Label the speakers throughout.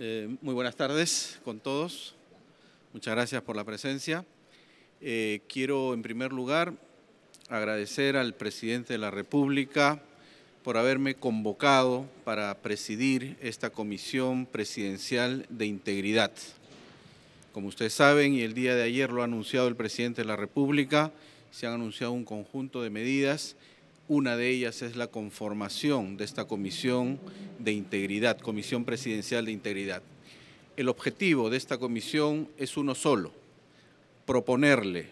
Speaker 1: Eh, muy buenas tardes con todos. Muchas gracias por la presencia. Eh, quiero en primer lugar agradecer al presidente de la República por haberme convocado para presidir esta Comisión Presidencial de Integridad. Como ustedes saben, y el día de ayer lo ha anunciado el presidente de la República, se han anunciado un conjunto de medidas una de ellas es la conformación de esta comisión de integridad, Comisión Presidencial de Integridad. El objetivo de esta comisión es uno solo, proponerle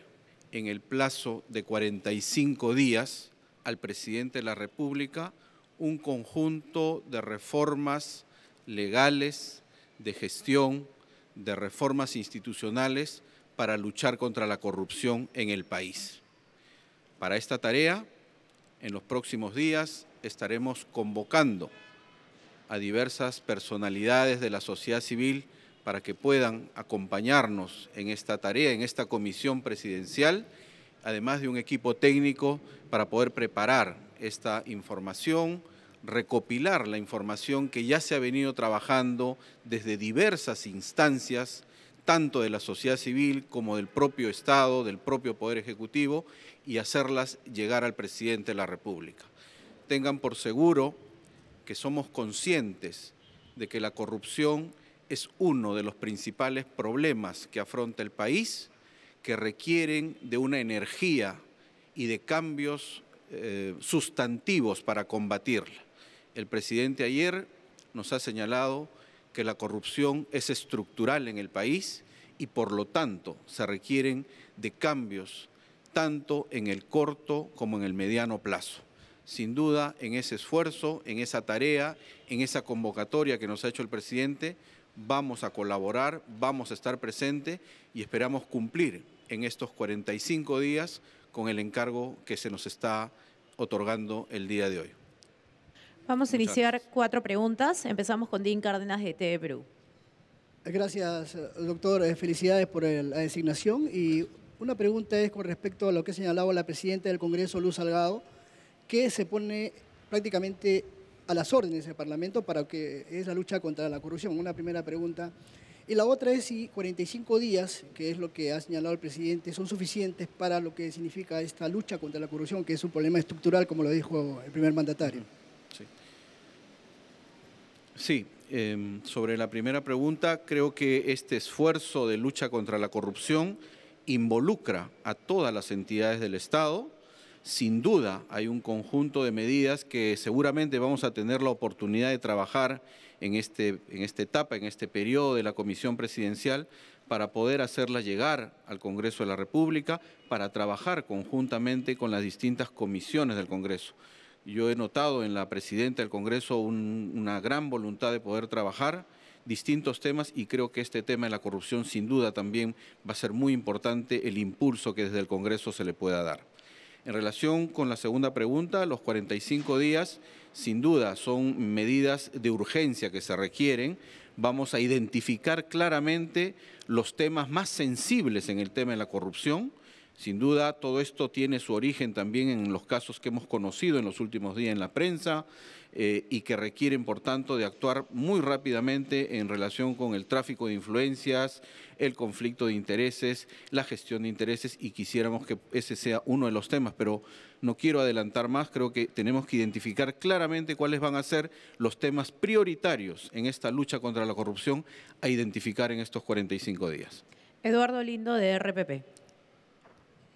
Speaker 1: en el plazo de 45 días al presidente de la República un conjunto de reformas legales, de gestión, de reformas institucionales para luchar contra la corrupción en el país. Para esta tarea en los próximos días estaremos convocando a diversas personalidades de la sociedad civil para que puedan acompañarnos en esta tarea, en esta comisión presidencial, además de un equipo técnico para poder preparar esta información, recopilar la información que ya se ha venido trabajando desde diversas instancias tanto de la sociedad civil como del propio Estado, del propio Poder Ejecutivo, y hacerlas llegar al presidente de la República. Tengan por seguro que somos conscientes de que la corrupción es uno de los principales problemas que afronta el país, que requieren de una energía y de cambios eh, sustantivos para combatirla. El presidente ayer nos ha señalado que la corrupción es estructural en el país y por lo tanto se requieren de cambios tanto en el corto como en el mediano plazo. Sin duda, en ese esfuerzo, en esa tarea, en esa convocatoria que nos ha hecho el presidente, vamos a colaborar, vamos a estar presente y esperamos cumplir en estos 45 días con el encargo que se nos está otorgando el día de hoy.
Speaker 2: Vamos a iniciar cuatro preguntas. Empezamos con Dean Cárdenas de TV Perú. Gracias, doctor. Eh, felicidades por la designación. Y una pregunta es con respecto a lo que ha señalado la presidenta del Congreso, Luz Salgado, que se pone prácticamente a las órdenes del Parlamento para que es la lucha contra la corrupción. Una primera pregunta. Y la otra es si 45 días, que es lo que ha señalado el presidente, son suficientes para lo que significa esta lucha contra la corrupción, que es un problema estructural, como lo dijo el primer mandatario.
Speaker 1: Sí, em, sobre la primera pregunta, creo que este esfuerzo de lucha contra la corrupción involucra a todas las entidades del Estado. Sin duda hay un conjunto de medidas que seguramente vamos a tener la oportunidad de trabajar en, este, en esta etapa, en este periodo de la Comisión Presidencial, para poder hacerla llegar al Congreso de la República, para trabajar conjuntamente con las distintas comisiones del Congreso. Yo he notado en la presidenta del Congreso una gran voluntad de poder trabajar distintos temas y creo que este tema de la corrupción sin duda también va a ser muy importante el impulso que desde el Congreso se le pueda dar. En relación con la segunda pregunta, los 45 días sin duda son medidas de urgencia que se requieren. Vamos a identificar claramente los temas más sensibles en el tema de la corrupción sin duda, todo esto tiene su origen también en los casos que hemos conocido en los últimos días en la prensa eh, y que requieren, por tanto, de actuar muy rápidamente en relación con el tráfico de influencias, el conflicto de intereses, la gestión de intereses y quisiéramos que ese sea uno de los temas, pero no quiero adelantar más, creo que tenemos que identificar claramente cuáles van a ser los temas prioritarios en esta lucha contra la corrupción a identificar en estos 45 días.
Speaker 2: Eduardo Lindo de RPP.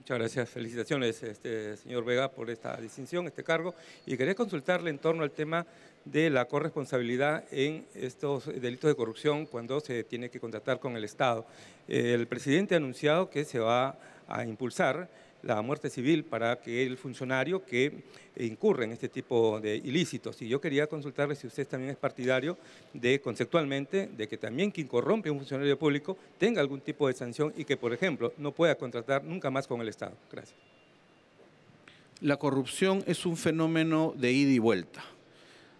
Speaker 1: Muchas gracias, felicitaciones, este, señor Vega, por esta distinción, este cargo. Y quería consultarle en torno al tema de la corresponsabilidad en estos delitos de corrupción cuando se tiene que contratar con el Estado. El presidente ha anunciado que se va a impulsar la muerte civil para que el funcionario que incurre en este tipo de ilícitos. Y yo quería consultarle si usted también es partidario de, conceptualmente, de que también quien corrompe a un funcionario público tenga algún tipo de sanción y que, por ejemplo, no pueda contratar nunca más con el Estado. Gracias. La corrupción es un fenómeno de ida y vuelta.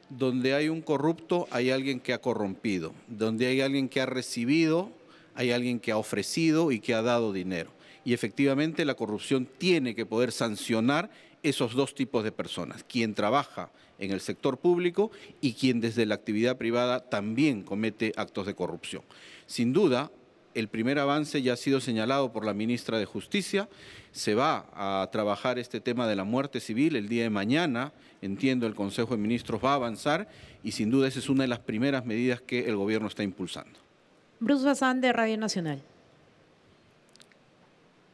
Speaker 1: Donde hay un corrupto, hay alguien que ha corrompido. Donde hay alguien que ha recibido, hay alguien que ha ofrecido y que ha dado dinero y efectivamente la corrupción tiene que poder sancionar esos dos tipos de personas, quien trabaja en el sector público y quien desde la actividad privada también comete actos de corrupción. Sin duda, el primer avance ya ha sido señalado por la ministra de Justicia. Se va a trabajar este tema de la muerte civil el día de mañana. Entiendo, el Consejo de Ministros va a avanzar y sin duda esa es una de las primeras medidas que el gobierno está impulsando.
Speaker 2: Bruce Bazán de Radio Nacional.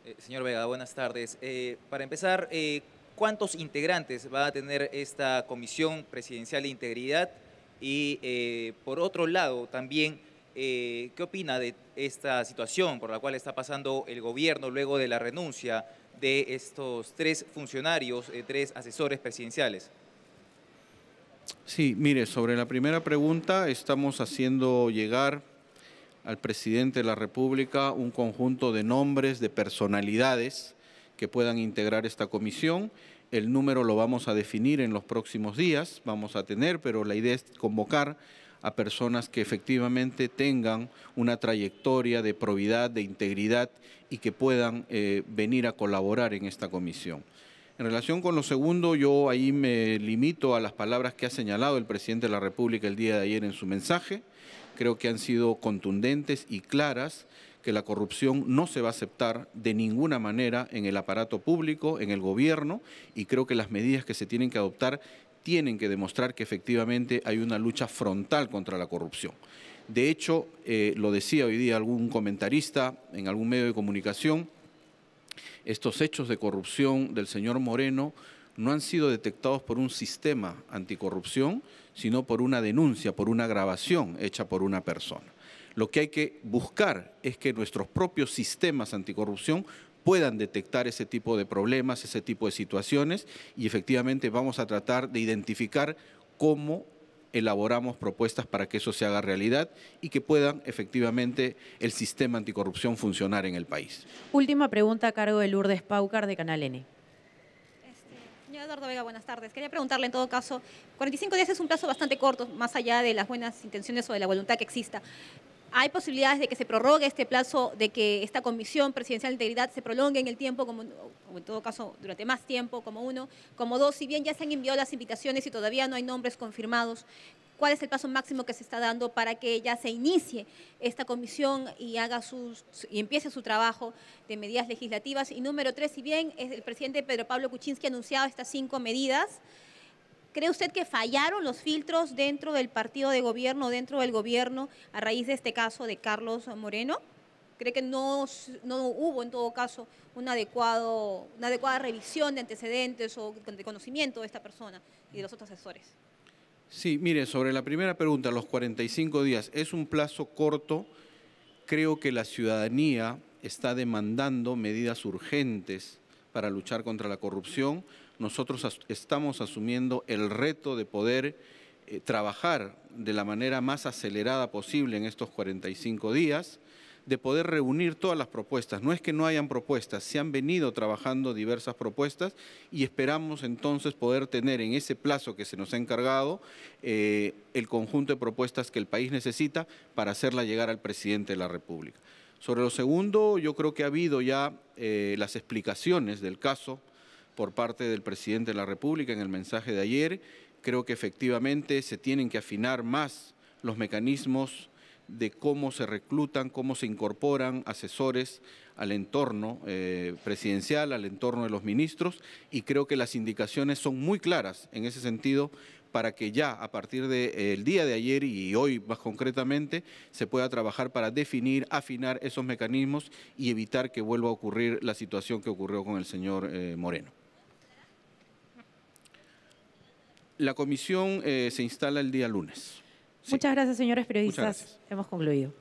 Speaker 2: Eh, señor Vega, buenas tardes. Eh, para empezar, eh, ¿cuántos integrantes va a tener esta Comisión Presidencial de Integridad? Y por otro lado, también, ¿qué opina de esta situación por la cual está pasando el gobierno luego de la renuncia de estos tres funcionarios, tres asesores presidenciales?
Speaker 1: Sí, mire, sobre la primera pregunta, estamos haciendo llegar al presidente de la República un conjunto de nombres, de personalidades que puedan integrar esta comisión. El número lo vamos a definir en los próximos días, vamos a tener, pero la idea es convocar a personas que efectivamente tengan una trayectoria de probidad, de integridad y que puedan eh, venir a colaborar en esta comisión. En relación con lo segundo, yo ahí me limito a las palabras que ha señalado el presidente de la República el día de ayer en su mensaje creo que han sido contundentes y claras que la corrupción no se va a aceptar de ninguna manera en el aparato público, en el gobierno, y creo que las medidas que se tienen que adoptar tienen que demostrar que efectivamente hay una lucha frontal contra la corrupción. De hecho, eh, lo decía hoy día algún comentarista en algún medio de comunicación, estos hechos de corrupción del señor Moreno no han sido detectados por un sistema anticorrupción, sino por una denuncia, por una grabación hecha por una persona. Lo que hay que buscar es que nuestros propios sistemas anticorrupción puedan detectar ese tipo de problemas, ese tipo de situaciones y efectivamente vamos a tratar de identificar cómo elaboramos propuestas para que eso se haga realidad y que puedan efectivamente el sistema anticorrupción funcionar en el país.
Speaker 2: Última pregunta a cargo de Lourdes Paucar de Canal N. Eduardo Vega, buenas tardes. Quería preguntarle en todo caso, 45 días es un plazo bastante corto, más allá de las buenas intenciones o de la voluntad que exista. ¿Hay posibilidades de que se prorrogue este plazo, de que esta Comisión Presidencial de Integridad se prolongue en el tiempo, como, o en todo caso durante más tiempo, como uno? Como dos, si bien ya se han enviado las invitaciones y todavía no hay nombres confirmados, cuál es el paso máximo que se está dando para que ya se inicie esta comisión y haga sus y empiece su trabajo de medidas legislativas. Y número tres, si bien el presidente Pedro Pablo Kuczynski ha anunciado estas cinco medidas, ¿Cree usted que fallaron los filtros dentro del partido de gobierno, dentro del gobierno, a raíz de este caso de Carlos Moreno? ¿Cree que no, hubo, en todo caso, un adecuado, una adecuada revisión de antecedentes o de conocimiento de esta persona y de los otros asesores?
Speaker 1: Sí, mire, sobre la primera pregunta, los 45 días, es un plazo corto. Creo que la ciudadanía está demandando medidas urgentes para luchar contra la corrupción. Nosotros estamos asumiendo el reto de poder eh, trabajar de la manera más acelerada posible en estos 45 días de poder reunir todas las propuestas. No es que no hayan propuestas, se han venido trabajando diversas propuestas y esperamos entonces poder tener en ese plazo que se nos ha encargado eh, el conjunto de propuestas que el país necesita para hacerla llegar al presidente de la República. Sobre lo segundo, yo creo que ha habido ya eh, las explicaciones del caso por parte del presidente de la República en el mensaje de ayer. Creo que efectivamente se tienen que afinar más los mecanismos de cómo se reclutan, cómo se incorporan asesores al entorno eh, presidencial, al entorno de los ministros, y creo que las indicaciones son muy claras en ese sentido para que ya a partir del eh, día de ayer y hoy más concretamente se pueda trabajar para definir, afinar esos mecanismos y evitar que vuelva a ocurrir la situación que ocurrió con el señor eh, Moreno. La comisión se instala el día lunes.
Speaker 2: Muchas gracias, señores periodistas. Hemos concluido.